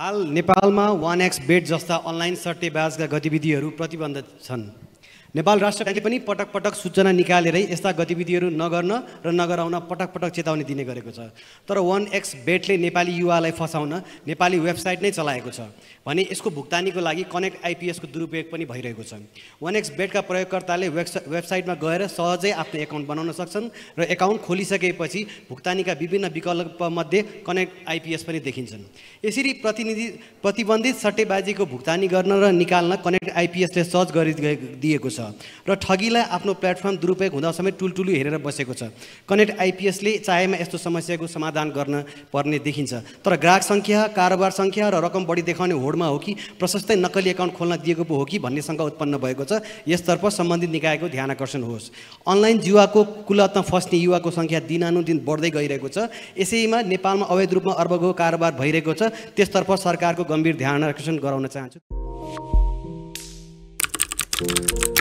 हाल नेपालमा one X bet जस्ता अनलाइन सट्टेबाजका गतिविधिहरू प्रतिबन्धित छन् नेपाल राष्ट्र पनि पटक पटक सूचना निकालेरै यस्ता गतिविधिहरू नगर्न र नगराउन पटक पटक चेतावनी दिने गरेको छ तर वान एक्स बेटले नेपाली युवालाई फसाउन नेपाली वेबसाइट नै चलाएको छ भने यसको भुक्तानीको लागि कनेक्ट आइपिएसको दुरुपयोग पनि भइरहेको छ वान एक्स बेटका प्रयोगकर्ताले वेबसा वेबसाइटमा गएर सहजै आफ्नो एकाउन्ट बनाउन सक्छन् र एकाउन्ट खोलिसकेपछि भुक्तानीका विभिन्न विकल्पमध्ये कनेक्ट आइपिएस पनि देखिन्छन् यसरी प्रतिनिधि प्रतिबन्धित सट्टेबाजीको भुक्तानी गर्न र निकाल्न कनेक्ट आइपिएसले सहज गरिदिएको छ छ र ठगीलाई आफ्नो प्लेटफर्म दुरुपयोग हुँदा समेत टुलटुलु हेरेर बसेको छ कनेक्ट आइपिएसले चाहेमा यस्तो समस्याको समाधान गर्न पर्ने देखिन्छ तर ग्राहक सङ्ख्या कारोबार सङ्ख्या र रकम बढी देखाउने होडमा हो कि प्रशस्तै नक्कली एकाउन्ट खोल्न दिएको पो हो कि भन्ने शङ्का उत्पन्न भएको छ यसतर्फ सम्बन्धित निकायको ध्यान आकर्षण होस् अनलाइन जुवाको कुलतमा फस्ने युवाको सङ्ख्या दिनानुदिन बढ्दै गइरहेको छ यसैमा नेपालमा अवैध रूपमा अर्बको कारोबार भइरहेको छ त्यसतर्फ सरकारको गम्भीर ध्यान आकर्षण गराउन चाहन्छु